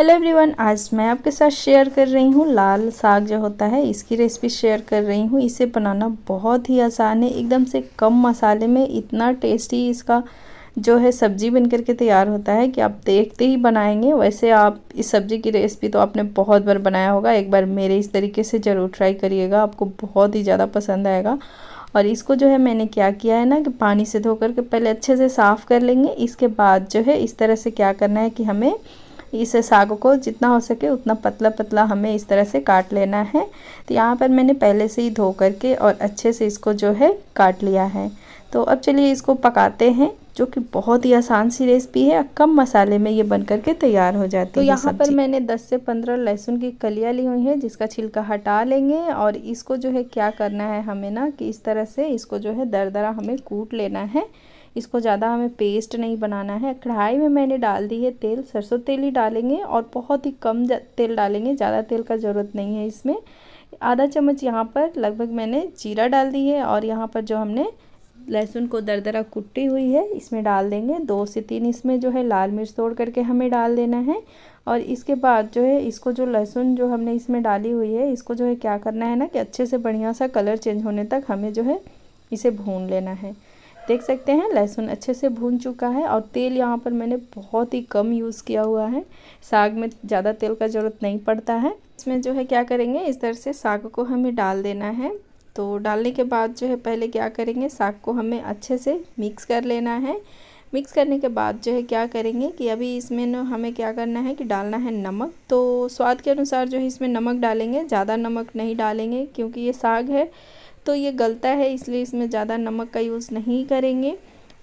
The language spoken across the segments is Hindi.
हेलो एवरीवन आज मैं आपके साथ शेयर कर रही हूँ लाल साग जो होता है इसकी रेसिपी शेयर कर रही हूँ इसे बनाना बहुत ही आसान है एकदम से कम मसाले में इतना टेस्टी इसका जो है सब्जी बन करके तैयार होता है कि आप देखते ही बनाएंगे वैसे आप इस सब्ज़ी की रेसिपी तो आपने बहुत बार बनाया होगा एक बार मेरे इस तरीके से ज़रूर ट्राई करिएगा आपको बहुत ही ज़्यादा पसंद आएगा और इसको जो है मैंने क्या किया है ना कि पानी से धो करके पहले अच्छे से साफ़ कर लेंगे इसके बाद जो है इस तरह से क्या करना है कि हमें इस साग को जितना हो सके उतना पतला पतला हमें इस तरह से काट लेना है तो यहाँ पर मैंने पहले से ही धो करके और अच्छे से इसको जो है काट लिया है तो अब चलिए इसको पकाते हैं जो कि बहुत ही आसान सी रेसिपी है कम मसाले में ये बन करके तैयार हो जाती तो है तो यहाँ पर मैंने 10 से 15 लहसुन की कलियाँ ली हुई हैं जिसका छिलका हटा लेंगे और इसको जो है क्या करना है हमें ना कि इस तरह से इसको जो है दरा हमें कूट लेना है इसको ज़्यादा हमें पेस्ट नहीं बनाना है कढ़ाई में मैंने डाल दी है तेल सरसों तेल ही डालेंगे और बहुत ही कम तेल डालेंगे ज़्यादा तेल का ज़रूरत नहीं है इसमें आधा चम्मच यहाँ पर लगभग मैंने जीरा डाल दी है और यहाँ पर जो हमने लहसुन को दरदरा कुटी हुई है इसमें डाल देंगे दो से तीन इसमें जो है लाल मिर्च तोड़ करके हमें डाल देना है और इसके बाद जो है इसको जो लहसुन जो हमने इसमें डाली हुई है इसको जो है क्या करना है ना कि अच्छे से बढ़िया सा कलर चेंज होने तक हमें जो है इसे भून लेना है देख सकते हैं लहसुन अच्छे से भून चुका है और तेल यहाँ पर मैंने बहुत ही कम यूज़ किया हुआ है साग में ज़्यादा तेल का ज़रूरत नहीं पड़ता है इसमें जो है क्या करेंगे इस तरह से साग को हमें डाल देना है तो डालने के बाद जो है पहले क्या करेंगे साग को हमें अच्छे से मिक्स कर लेना है मिक्स करने के बाद जो है क्या करेंगे कि अभी इसमें न हमें क्या करना है कि डालना है नमक तो स्वाद के अनुसार जो है इसमें नमक डालेंगे ज़्यादा नमक नहीं डालेंगे क्योंकि ये साग है तो ये गलता है इसलिए इसमें ज़्यादा नमक का यूज़ नहीं करेंगे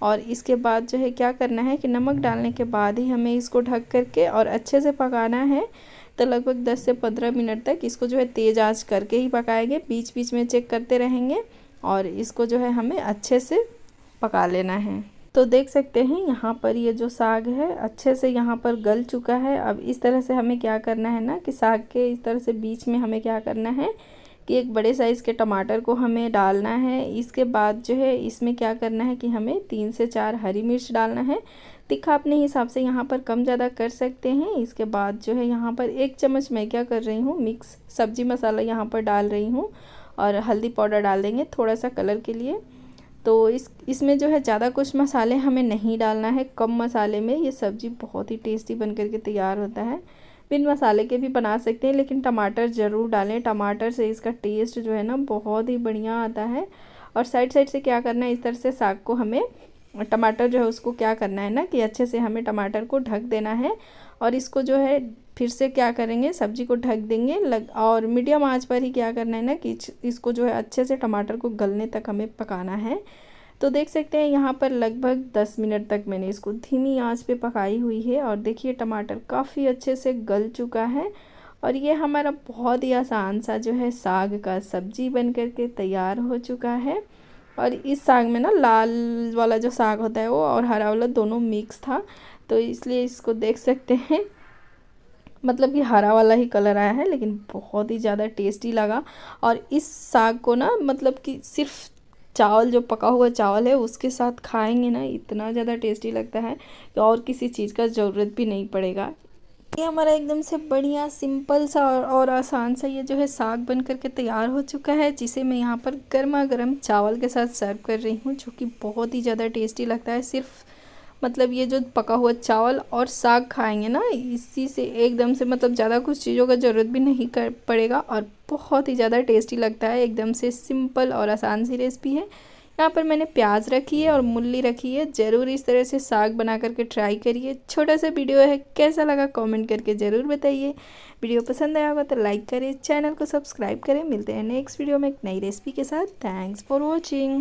और इसके बाद जो है क्या करना है कि नमक डालने के बाद ही हमें इसको ढक करके और अच्छे से पकाना है तो लगभग 10 से 15 मिनट तक इसको जो है तेज़ आंच करके ही पकाएंगे बीच बीच में चेक करते रहेंगे और इसको जो है हमें अच्छे से पका लेना है तो देख सकते हैं यहाँ पर ये जो साग है अच्छे से यहाँ पर गल चुका है अब इस तरह से हमें क्या करना है ना कि साग के इस तरह से बीच में हमें क्या करना है कि एक बड़े साइज़ के टमाटर को हमें डालना है इसके बाद जो है इसमें क्या करना है कि हमें तीन से चार हरी मिर्च डालना है तीखा अपने हिसाब से यहाँ पर कम ज़्यादा कर सकते हैं इसके बाद जो है यहाँ पर एक चम्मच मैं क्या कर रही हूँ मिक्स सब्जी मसाला यहाँ पर डाल रही हूँ और हल्दी पाउडर डाल देंगे थोड़ा सा कलर के लिए तो इस इसमें जो है ज़्यादा कुछ मसाले हमें नहीं डालना है कम मसाले में ये सब्ज़ी बहुत ही टेस्टी बन करके तैयार होता है बिन मसाले के भी बना सकते हैं लेकिन टमाटर ज़रूर डालें टमाटर से इसका टेस्ट जो है ना बहुत ही बढ़िया आता है और साइड साइड से क्या करना है इस तरह से साग को हमें टमाटर जो है उसको क्या करना है ना कि अच्छे से हमें टमाटर को ढक देना है और इसको जो है फिर से क्या करेंगे सब्जी को ढक देंगे लग और मीडियम आंच पर ही क्या करना है ना कि इसको जो है अच्छे से टमाटर को गलने तक हमें पकाना है तो देख सकते हैं यहाँ पर लगभग 10 मिनट तक मैंने इसको धीमी आंच पे पकाई हुई है और देखिए टमाटर काफ़ी अच्छे से गल चुका है और ये हमारा बहुत ही आसान सा जो है साग का सब्जी बन करके तैयार हो चुका है और इस साग में ना लाल वाला जो साग होता है वो और हरा वाला दोनों मिक्स था तो इसलिए इसको देख सकते हैं मतलब कि हरा वाला ही कलर आया है लेकिन बहुत ही ज़्यादा टेस्टी लगा और इस साग को ना मतलब कि सिर्फ चावल जो पका हुआ चावल है उसके साथ खाएंगे ना इतना ज़्यादा टेस्टी लगता है कि और किसी चीज़ का ज़रूरत भी नहीं पड़ेगा ये हमारा एकदम से बढ़िया सिंपल सा और, और आसान सा ये जो है साग बन करके तैयार हो चुका है जिसे मैं यहाँ पर गर्मा गर्म चावल के साथ सर्व कर रही हूँ जो कि बहुत ही ज़्यादा टेस्टी लगता है सिर्फ मतलब ये जो पका हुआ चावल और साग खाएंगे ना इसी से एकदम से मतलब ज़्यादा कुछ चीज़ों का ज़रूरत भी नहीं कर पड़ेगा और बहुत ही ज़्यादा टेस्टी लगता है एकदम से सिंपल और आसान सी रेसिपी है यहाँ पर मैंने प्याज रखी है और मूली रखी है ज़रूर इस तरह से साग बना करके ट्राई करिए छोटा सा वीडियो है कैसा लगा कमेंट करके ज़रूर बताइए वीडियो पसंद आया होगा तो लाइक करें चैनल को सब्सक्राइब करें मिलते हैं नेक्स्ट वीडियो में एक नई रेसिपी के साथ थैंक्स फॉर वॉचिंग